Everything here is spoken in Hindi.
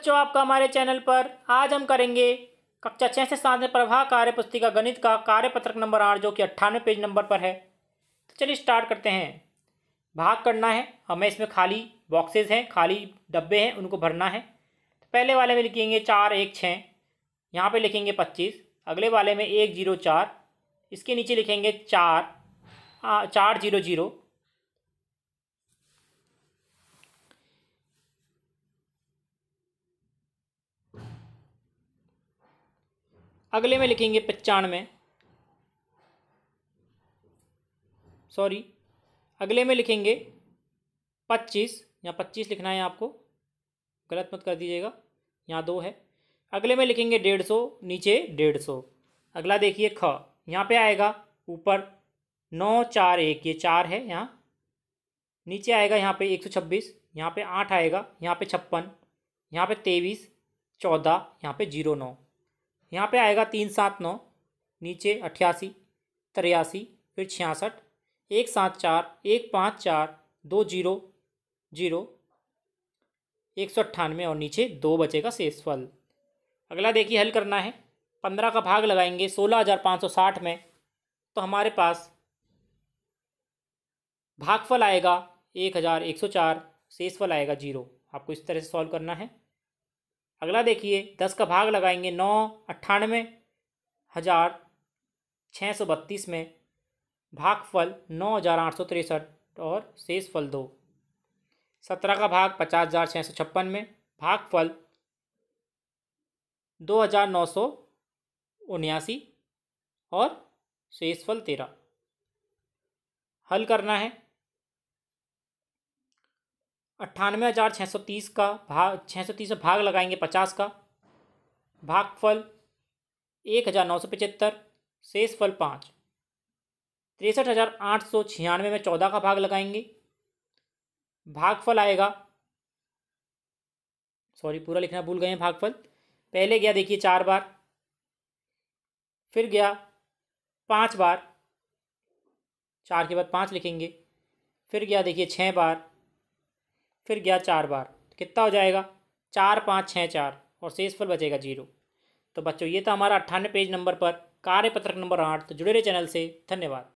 बच्चों आपका हमारे चैनल पर आज हम करेंगे कक्षा छः से सात में प्रभा कार्य पुस्तिका गणित का कार्य पत्रक नंबर आठ जो कि अट्ठानवे पेज नंबर पर है तो चलिए स्टार्ट करते हैं भाग करना है हमें इसमें खाली बॉक्सेस हैं खाली डब्बे हैं उनको भरना है तो पहले वाले में लिखेंगे चार एक छः यहाँ पर लिखेंगे पच्चीस अगले वाले में एक जीरो चार इसके नीचे लिखेंगे चार आ, चार जीरो जीरो अगले में लिखेंगे पचानवे सॉरी अगले में लिखेंगे पच्चीस यहाँ पच्चीस लिखना है आपको गलत मत कर दीजिएगा यहाँ दो है अगले में लिखेंगे डेढ़ सौ नीचे डेढ़ सौ अगला देखिए ख यहाँ पे आएगा ऊपर नौ चार एक ये चार है यहाँ नीचे आएगा यहाँ पे एक सौ छब्बीस यहाँ पे आठ आएगा यहाँ पे छप्पन यहाँ पे तेईस चौदह यहाँ पे जीरो नौ यहाँ पे आएगा तीन सात नौ नीचे अट्ठासी तिरासी फिर छियासठ एक सात चार एक पाँच चार दो जीरो जीरो एक सौ अट्ठानवे और नीचे दो बचेगा शेषफल अगला देखिए हल करना है पंद्रह का भाग लगाएंगे सोलह हज़ार पाँच सौ साठ में तो हमारे पास भागफल आएगा एक हज़ार एक सौ चार शेषफल आएगा जीरो आपको इस तरह से सॉल्व करना है अगला देखिए दस का भाग लगाएंगे नौ अट्ठानवे हज़ार छः सौ बत्तीस में भागफल नौ हज़ार आठ सौ तिरसठ और शेष फल दो सत्रह का भाग पचास हज़ार छः सौ छप्पन में भागफल दो हज़ार नौ सौ उन्यासी और शेष फल तेरह हल करना है अट्ठानवे हज़ार छः सौ तीस का भाग छः सौ तीस में भाग लगाएंगे पचास का भागफल एक हज़ार नौ सौ पचहत्तर शेष फल पाँच तिरसठ हज़ार आठ सौ छियानवे में चौदह का भाग लगाएंगे भागफल आएगा सॉरी पूरा लिखना भूल गए हैं भागफल पहले गया देखिए चार बार फिर गया पाँच बार चार के बाद पाँच लिखेंगे फिर गया देखिए छः बार फिर गया चार बार तो कितना हो जाएगा चार पाँच छः चार और शेषफल बचेगा जीरो तो बच्चों ये था हमारा अट्ठानवे पेज नंबर पर कार्यपत्रक नंबर आठ तो जुड़े रहे चैनल से धन्यवाद